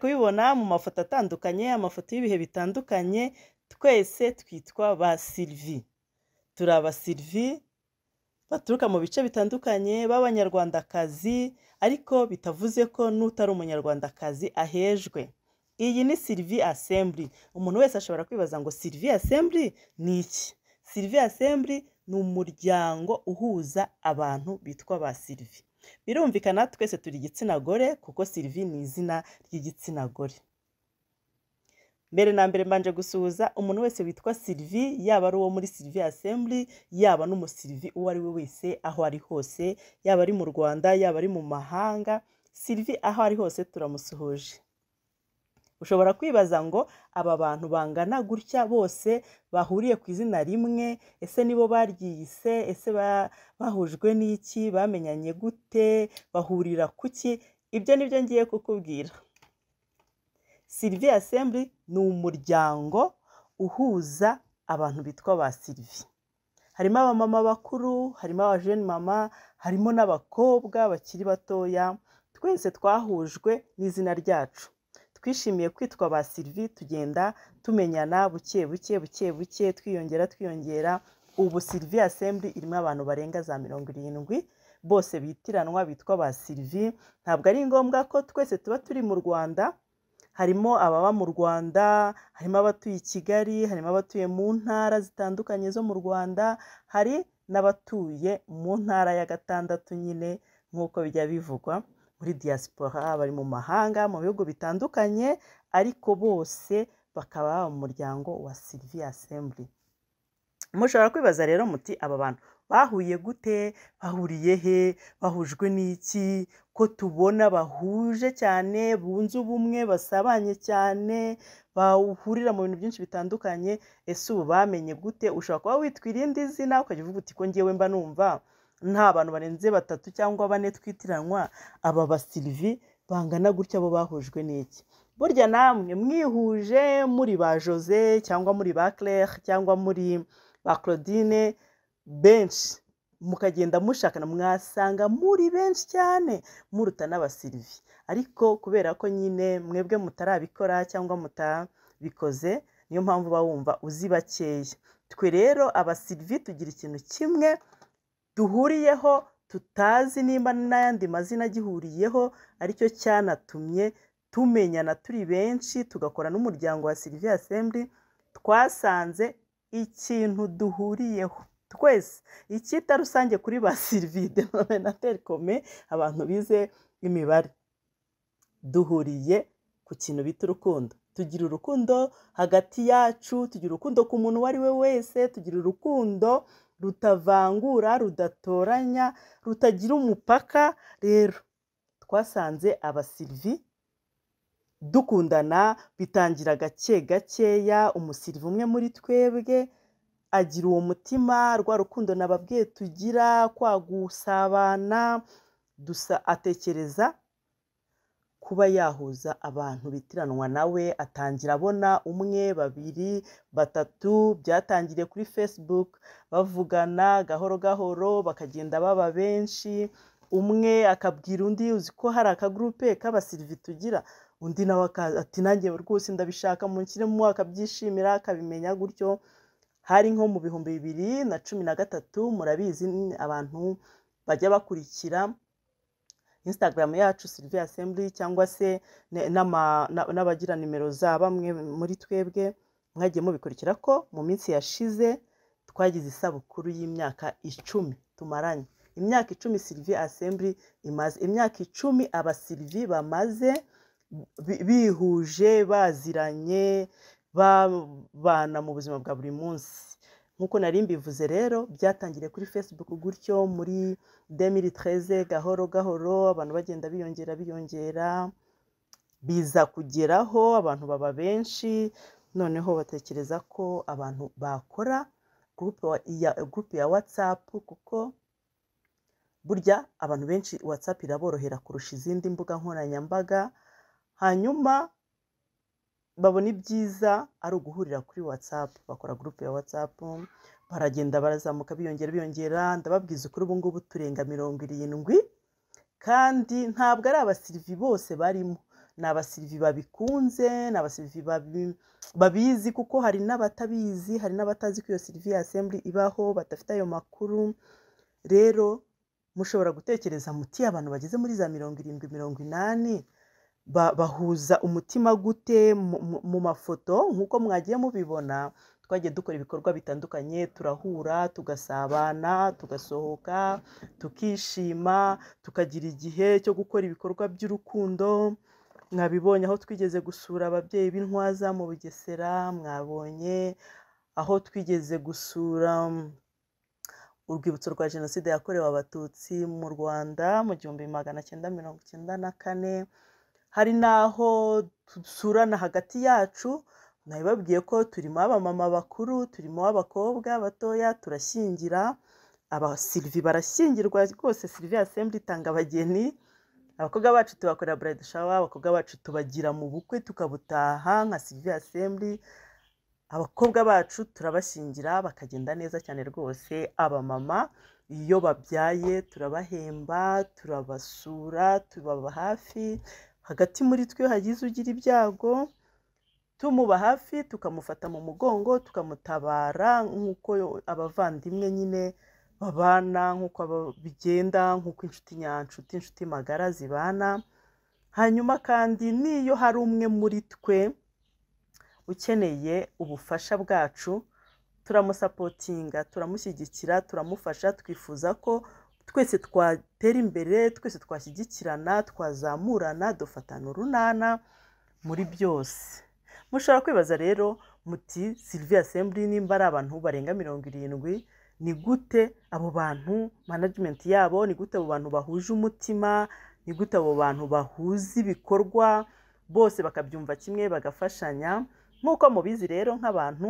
kubibona mu mafoto atandukanye amafoto y'ibihe bitandukanye twese twitwa ba sirivi turi aba sirivi baturuka mu bice bitandukanye b'abanyarwandakazi ariko bitavuze ko n'utari umunyarwandakazi ahejwe iyi ni sirivi asemburi umuntu wese ashobora kwibaza ngo sirivi asemburi ni iki sirivi asemburi ni umuryango uhuza abantu bitwa ba sirivi birumvikana twese turi igitsina gore kuko sirivi ni izina ry'igitsina gore mbere na mbere mbanje gusuhuza umuntu wese witwa sirivi yaba ari uwo muri sirivi asemburi yaba n'umusirivi uwo ari we wese aho ari hose yaba ari mu rwanda yaba ari mu mahanga sirivi aho ari hose turamusuhuje ushobora kwibaza ngo aba bantu bangana gutya bose bahuriye ku izina rimwe ese nibo baryiyise ese bahujwe n'iki bamenyanye gute bahurira kuki ibyo ni byo ngiye kukubwira sirivi asemburi ni umuryango uhuza abantu bitwa ba sirivi harimo abamama bakuru harimo abajeni mama harimo n'abakobwa bakiri batoya twese twahujwe n'izina ryacu twishimiye kwitwa ba Sylvie tugenda tumenyana buke buke buke buke twiyongera twiyongera ubu sirivi Assembly irimo abantu barenga za mirongo irindwi bose bitiranwa bitwa ba Sylvie. ntabwo ari ngombwa ko twese tuba turi mu rwanda harimo ababa mu rwanda harimo abatuye i kigali harimo abatuye mu ntara zitandukanye zo mu rwanda hari n'abatuye mu ntara ya gatandatu nyine nk'uko bijya bivugwa muri diaspora bari mu mahanga mu bihugu bitandukanye ariko bose bakaba baba mu muryango wa siriviya assembly mushobora kwibaza rero muti aba bantu bahuye gute bahuriye he bahujwe n'iki ko tubona bahuje cyane bunze ubumwe basabanye cyane bahurira mu bintu byinshi bitandukanye ese ubu bamenye gute ushobora kuba witwa irindi zina ukajya uvuga uti ko ngewe mba numva nta bantu barenze batatu cyangwa bane twitiranwa aba basirivi bangana gutya bo bahujwe n'iki burya namwe mwihuje muri ba jose cyangwa muri ba claire cyangwa muri ba claudine benshi mukagenda mushakana mwasanga muri benshi cyane muruta n'abasirivi ariko kubera ko nyine mwebwe mutarabikora cyangwa mutabikoze niyo mpamvu uba wumva uzi bakeya twe rero abasirivi tugira ikintu kimwe duhuriyeho tutazi nimba n'ayandi mazina agihuriyeho aricyo cyanatumye tumenyana turi benshi tugakora n'umuryango wa siriviya asembu twasanze ikintu duhuriyeho twese icyita rusange kuri ba sirivide na terikome abantu bize imibare duhuriye ku kintu bita urukundo tugira urukundo hagati yacu tugira urukundo ku muntu uwo ari we wese tugira urukundo rutavangura rudatoranya rutagira umupaka rero twasanze abasirivi dukundana bitangira gake gakeya umusirivi umwe muri twebwe agira uwo mutima rwa rukundo nababwiye tugira kwa gusabana dusa atekereza kuba yahuza abantu bitiranwa nawe atangira abona umwe babiri batatu byatangiriye kuri facebook bavugana gahoro gahoro bakagenda baba benshi umwe akabwira undi uzi ko hari akagurupe k'abasirivi tugira undi nawe ati nanjye rwose ndabishaka mu kirimo akabyishimira akabimenya gutyo hari nko mu bihumbi bibiri na cumi na gatatu murabizi abantu bajya bakurikira instagram yacu sylvie assembly cyangwa se n'abagira nimero za bamwe muri twebwe mwagiye mubikurikira ko mu minsi yashize twagize isabukuru y'imyaka icumi tumaranye imyaka icumi sylvie assembly imaze imyaka icumi aba bamaze bihuje baziranye babana mu buzima bwa buri munsi nk'uko nari mbivuze rero byatangiriye kuri facebook gutyo muri demiri tereze gahoro gahoro abantu bagenda biyongera biyongera biza kugeraho abantu baba benshi noneho batekereza ko abantu bakora gurupe ya WhatsApp kuko burya abantu benshi WhatsApp iraborohera kurusha izindi mbuga nkoranyambaga hanyuma babona ibyiza ari uguhurira kuri WhatsApp bakora gurupe ya whatsapp baragenda barazamuka biyongera biyongera ndababwiza ukuri ubu ngubu turenga mirongo irindwi kandi ntabwo ari abasirivi bose barimo ni abasirivi babikunze ni abasirivi babizi kuko hari n'abatabizi hari n'abatazi ko iyo sirivi ya asemburi ibaho badafite ayo makuru rero mushobora gutekereza muti abantu bageze muri za mirongo irindwi mirongo inani bahuza umutima gute mu mafoto nk'uko mwagiye mubibona twagiye dukora ibikorwa bitandukanye turahura tugasabana tugasohoka tukishima tukagira igihe cyo gukora ibikorwa by'urukundo mwabibonye aho twigeze gusura ababyeyi b'intwaza mu bugesera mwabonye aho twigeze gusura mm, urwibutso rwa jenoside yakorewe abatutsi mu rwanda mu gihumbi magana cyenda mirongo icyenda na kane hari n'aho dusurana hagati yacu nabibabwiye ko turimo abamama bakuru turimo abakobwa batoya turashyingira abasirivi barashyingirwa rwose sirivi asembu itanga abageni abakobwa bacu tubakorera burayidi shawa abakobwa bacu tubagira mu bukwe tukabutaha nka sirivi asembu abakobwa bacu turabashingira bakagenda neza cyane rwose abamama iyo babyaye turabahemba turabasura tubaba hafi hagati muri twe hagize ugira ibyago tumuba hafi tukamufata mu mugongo tukamutabara nk'uko abavandimwe nyine babana nk'uko bigenda nk'uko inshuti nyanshuti inshuti magara zibana hanyuma kandi n'iyo hari umwe muri twe ukeneye ubufasha bwacu turamusapotinga turamushyigikira turamufasha twifuza ko twese twatera imbere twese twashyigikirana twazamurana dufatana urunana muri byose mushobora kwibaza rero muti sylvia assembly nimba ari abantu barenga mirongo irindwi ni gute abo bantu management yabo ni gute abo bantu bahuje umutima ni gute abo bantu bahuza ibikorwa bose bakabyumva kimwe bagafashanya nk'uko mubizi rero nk'abantu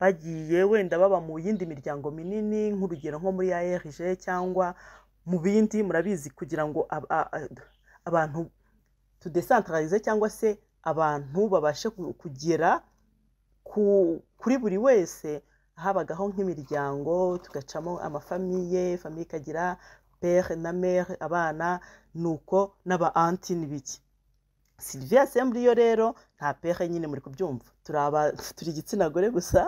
bagiye wenda baba mu yindi miryango minini nk'urugero nko muri ARG cyangwa mu bindi murabizi kugira ngo abantu tudesantarize cyangwa se abantu babashe kugera kuri buri wese habagaho nk'imiryango tugacamo amafamiye famiye ikagira pere na mere abana nuko uko n'aba anti n'ibiki sylvia sembure iyo rero nta pehe nyine muri kubyumva turi igitsina gore gusa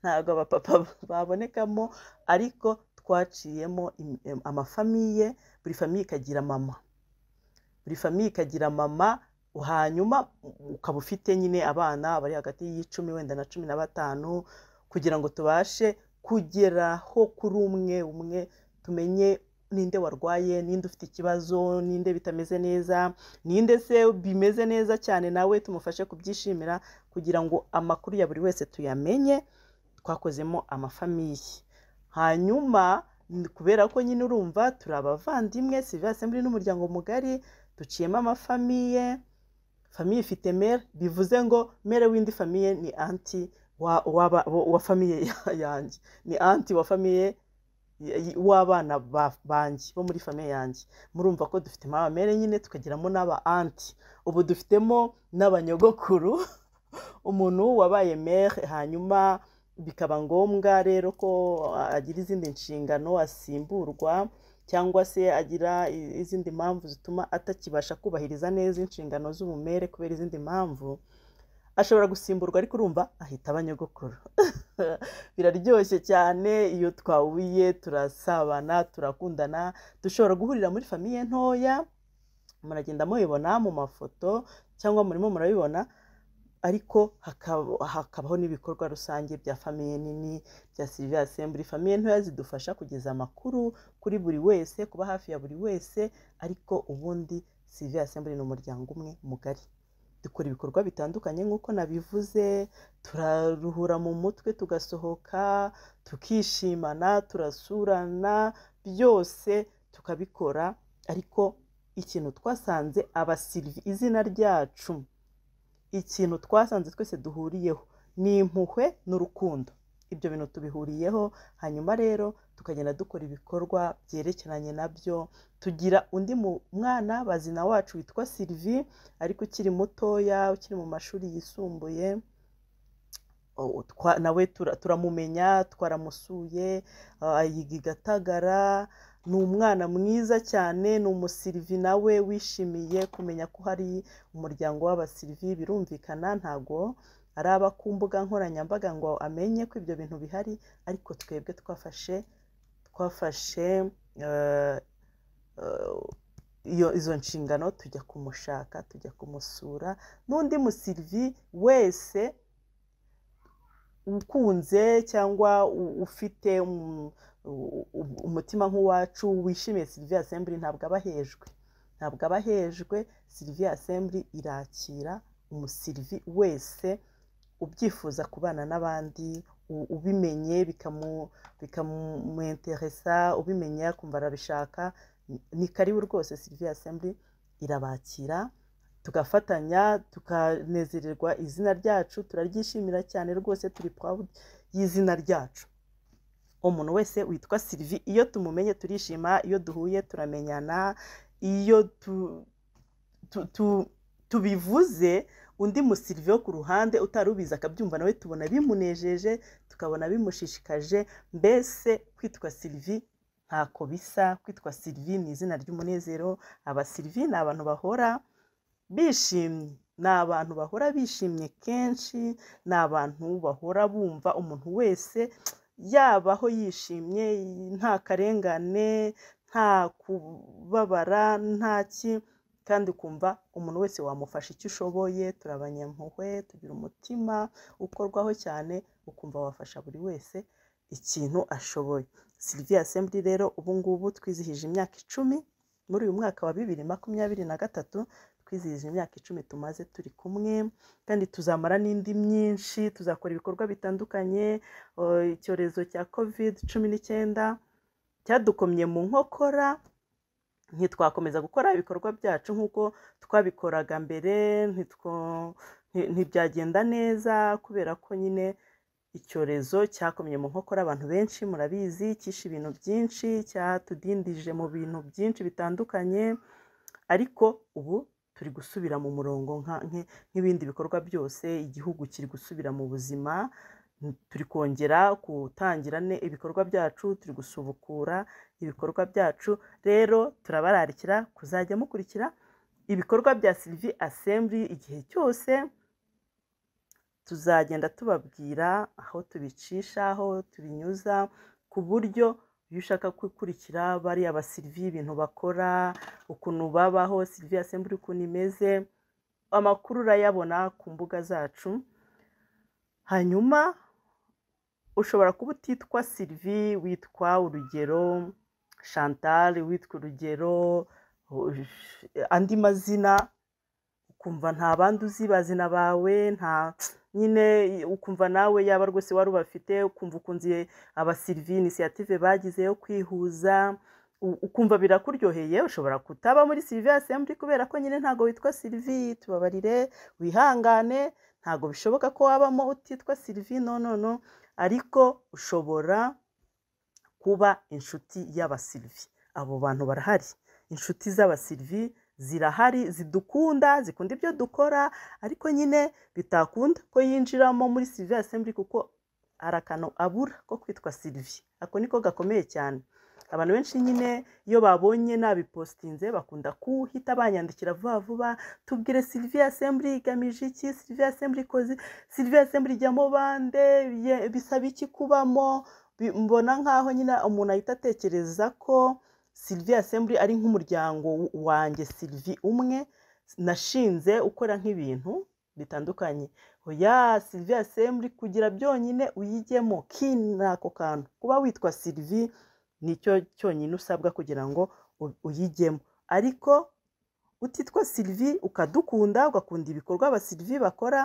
ntabwo abapapa babonekamo ariko twaciyemo amafamiye buri famiye ikagira mama buri famiye ikagira mama hanyuma ukaba ufite nyine abana bari hagati y'icumi wenda na cumi na batanu kugira ngo tubashe kugeraho kuri umwe umwe tumenye ninde warwaye ninde ufite ikibazo ninde bitameze neza ninde se bimeze neza cyane nawe tumufashe kubyishimira kugira ngo amakuru ya buri wese tuyamenye twakozemo amafamiye hanyuma kubera ko nyine urumva turi abavandimwe sivase muri n'umuryango mugari duciyemo amafamiye famiye ifite mere bivuze ngo mere w'indi famiye ni anti wa famiye yanjye ni anti wa famiye w'abana banjye bo muri famiye yanjye murumva ko dufite amabere nyine tukagiramo n'aba anti ubu dufitemo n'abanyogokuru umuntu wabaye mere hanyuma bikaba ngombwa rero ko agira izindi nshingano asimburwa cyangwa se agira izindi mpamvu zituma atakibasha kubahiriza neza inshingano z'ubumere kubera izindi mpamvu ashobora gusimburwa ariko urumva ahita abanyogokuru biraryoshye cyane iyo twawuye turasabana turakundana dushobora guhurira muri famiye ntoya muragenda mubibona mu mafoto cyangwa murimo murabibona ariko hakabaho n'ibikorwa rusange bya famiye nini bya siriviya asemburi famiye ntoya zidufasha kugeza amakuru kuri buri wese kuba hafi ya buri wese ariko ubundi siriviya asemburi ni umuryango umwe mugari dukora ibikorwa bitandukanye nk'uko nabivuze turaruhura mu mutwe tugasohoka tukishimana turasurana byose tukabikora ariko ikintu twasanze abasirivi izina ryacu ikintu twasanze twese duhuriyeho ni impuhwe n'urukundo ibyo bintu tubihuriyeho hanyuma rero tukagenda dukora ibikorwa byerekeranye nabyo tugira undi mwana bazina wacu witwa sirivi ariko ukiri mutoya ukiri mu mashuri yisumbuye nawe turamumenya twaramusuye yiga igatagara ni umwana mwiza cyane ni umusirivi nawe wishimiye kumenya ko hari umuryango w'abasirivi birumvikana ntago ari aba ku mbuga nkoranyambaga ngo amenye ko ibyo bintu bihari ariko twebwe twafashe twafashe eh, eh, izo nshingano tujya kumushaka tujya kumusura n'undi musirivi wese ukunze cyangwa ufite um, umutima nk'uwacu wishimiye siriviya asemburi ntabwo aba ahejwe ntabwo aba ahejwe siriviya asemburi irakira umusirivi wese ubyifuza kubana n'abandi ubimenye bikamumenteresa ubimenye akumva arabishaka ni karibu rwose siriviya asemburi irabakira tugafatanya tukanezererwa izina ryacu turaryishimira cyane rwose turi purawudi y'izina ryacu umuntu wese witwa sirivi iyo tumumenye turishima iyo duhuye turamenyana iyo tubivuze undi musirive wo ku ruhande utari ubizi akabyumva nawe tubona bimunejeje tukabona bimushishikaje mbese kwitwa sirivi ntako bisa kwitwa sirivi ni izina ry'umunezero aba abasirivi ni abantu bahora bishimye ni abantu bahora bishimye kenshi ni abantu bahora bumva umuntu wese yabaho yishimye nta karengane nta kubabara nta ki kandi ukumva umuntu wese wamufasha icyo ushoboye turi abanyampuhwe tugira umutima ukorwaho cyane ukumva wafasha buri wese ikintu ashoboye siriviya asemburi rero ubu ngubu twizihije imyaka icumi muri uyu mwaka wa bibiri makumyabiri na gatatu twizihije imyaka icumi tumaze turi kumwe kandi tuzamara n'indi myinshi tuzakora ibikorwa bitandukanye oh, icyorezo cya kovide cumi n'icyenda cyadukomye mu nkokora ntitwakomeza gukora ibikorwa byacu nk'uko twabikoraga mbere ntibyagenda neza kubera ko nyine icyorezo cyakomye mu nkokora abantu benshi murabizi cyishe ibintu byinshi cyatudindije mu bintu byinshi bitandukanye ariko ubu turi gusubira mu murongo nk'ibindi bikorwa byose igihugu kiri gusubira mu buzima turi kongera gutangira ibikorwa byacu turi gusubukura ibikorwa byacu rero turabararikira kuzajya mukurikira ibikorwa bya sirivi asemburi igihe cyose tuzagenda tubabwira aho tubicisha aho tubinyuza ku buryo iyo ushaka gukurikira bariya basirivi ibintu bakora ukuntu babaho sirivi asemburi ukuntu imeze amakuru urayabona ku mbuga zacu hanyuma ushobora kuba utitwa sirivi witwa urugero Chantal witwa urugero andi mazina ukumva nta bandi uzi bazina bawe nta nyine ukumva nawe yaba rwose wari ubafite ukumva ukunze abasirivi inisiyative bagize yo kwihuza ukumva birakuryoheye ushobora kutaba muri sirivi asembu kubera ko nyine ntabwo witwa sirivi tubabarire wihangane ntabwo bishoboka ko wabamo utitwa sirivi no ariko ushobora kuba inshuti y'abasirivi abo bantu barahari inshuti z'abasirivi zirahari zidukunda zikunda ibyo dukora ariko nyine bitakunda ko yinjiramo muri sirivi asemburi kuko hari abura ko kwitwa sirivi ako niko gakomeye cyane abantu benshi nyine iyo babonye nabipositinze bakunda kuhita banyandikira vuba vuba tubwire siriviya semburi igamije iki siriviya semburi ikoze siriviya semburi ijyamo bande bisaba iki kubamo mbona nk'aho nyine umuntu ahita atekereza ko sirivi asemburi ari nk'umuryango wanjye sirivi umwe nashinze ukora nk'ibintu bitandukanye oya sirivi asemburi kugira byonyine uyijyemo kini ako kantu kuba witwa sirivi nicyo cyonyine usabwa kugira ngo uyijyemo ariko utitwa sirivi ukadukunda ugakunda ibikorwa abasirivi bakora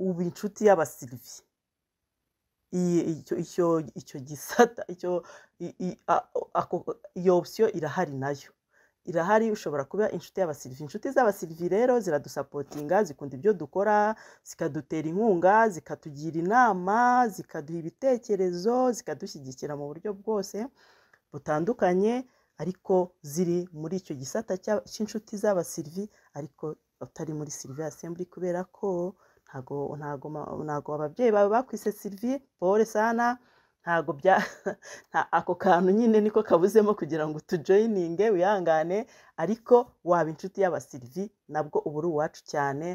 uba inshuti y'abasirivi icyo icyo gisata iyo opsiyo irahari nayo irahari ushobora kuba inshuti y'abasirivi inshuti z'abasirivi rero ziradusapotinga zikunda ibyo dukora zikadutera inkunga zikatugira inama zikaduha ibitekerezo zikadushyigikira mu buryo bwose butandukanye ariko ziri muri icyo gisata cy'inshuti z'abasirivi ariko utari muri sirivi asemburi kubera ko ntabwo ababyeyi bawe bakwise siriviye polo sana ntago bya ako kantu nyine niko kabuzemo kugira ngo utujoyininge wihangane ariko waba inshuti y'abasirivi nabwo uba uri uwacu cyane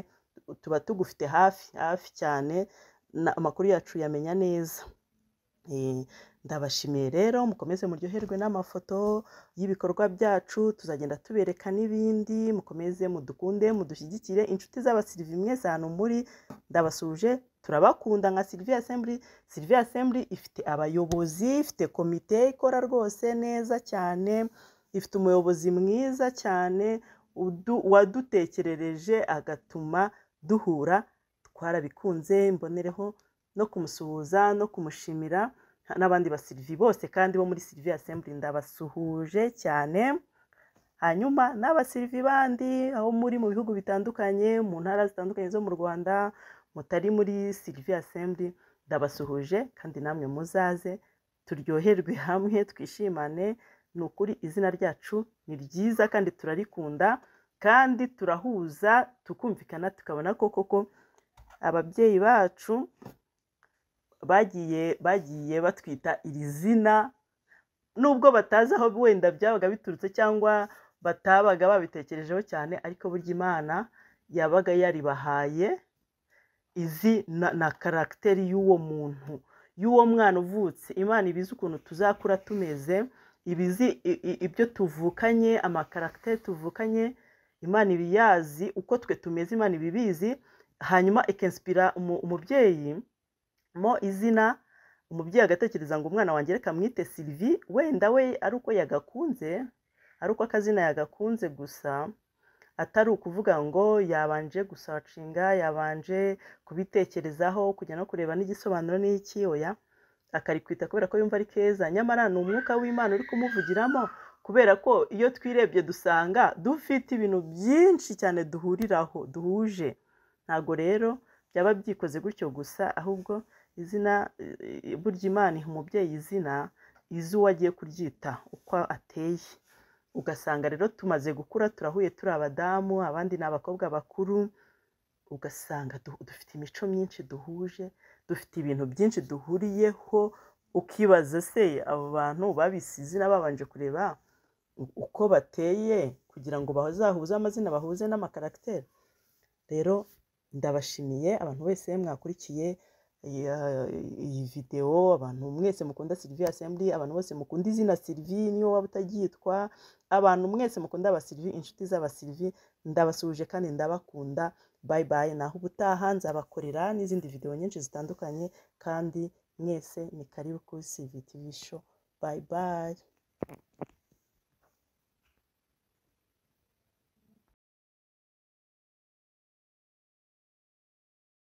tuba tugufite hafi hafi cyane amakuru yacu uyamenya neza eh, ndabashimiye rero mukomeze muryoherwe n'amafoto y'ibikorwa byacu tuzagenda tubereka n'ibindi mukomeze mudukunde mudushyigikire inshuti z'abasirivi imwe ahantu muri ndabasuje turabakunda nka siriviya asemburi siriviya asemburi ifite abayobozi ifite komite ikora rwose neza cyane ifite umuyobozi mwiza cyane wadutekerereje agatuma duhura twarabikunze mbonereho no kumusuhuza no kumushimira n'abandi basirivi bose kandi bo muri sirivi asemburi ndabasuhuje cyane hanyuma n'abasirivi bandi aho muri mu bihugu bitandukanye mu ntara zitandukanye zo mu rwanda mutari muri sirivi asemburi ndabasuhuje kandi namwe muzaze turyoherwe hamwe twishimane ni ukuri izina ryacu ni ryiza kandi turarikunda kandi turahuza tukumvikana tukabona ko koko ababyeyi bacu bagiye bagiye batwita iri zina nubwo batazi aho wenda byabaga biturutse cyangwa batabaga babitekerejeho cyane ariko burya imana yabaga yaribahaye izi na karagiteri y'uwo muntu y'uwo mwana uvutse imana ibizi ukuntu tuzakura tumeze ibizi ibyo tuvukanye amakaragiteri tuvukanye imana ibiyazi uko twe tumeze imana ibibizi hanyuma ikensipira umubyeyi mo izina umubyeyi agatekereza ngo umwana wanjye reka mwite sirivi wenda we ari uko yagakunze ari uko akazina yagakunze gusa atari ukuvuga ngo yabanje gusacinga yabanje kubitekerezaho kujya no kureba n'igisobanuro n'ikiyoya akarikwita kubera ko yumva ari keza nyamara ni umwuka w'imana uri kumuvugiramo kubera ko iyo twirebye dusanga dufite ibintu byinshi cyane duhuriraho duhuje ntago rero byaba byikoze gutyo gusa ahubwo izina burya imana iha umubyeyi izina izi uwo agiye kuryita uko ateye ugasanga rero tumaze gukura turahuye turi abadamu abandi ni abakobwa bakuru ugasanga dufite imico myinshi duhuje dufite ibintu byinshi duhuriyeho ukibaza se abo bantu babise izina babanje kureba uko bateye kugira ngo bazahuze amazina bahuze n'amakaragiteri rero ndabashimiye abantu bose mwakurikiye Eh, eh, iyi videwo abantu mwese mukunda sirivi asembu abantu bose mukunda izina sirivi niyo waba utagitwa abantu mwese mukunda abasirivi inshuti z'abasirivi ndabasuhuje kandi ndabakunda bayi bayi naho ubutaha nzabakorera n'izindi videwo nyinshi zitandukanye kandi mwese ni karibu kuri sirivi tivi sho bayi bayi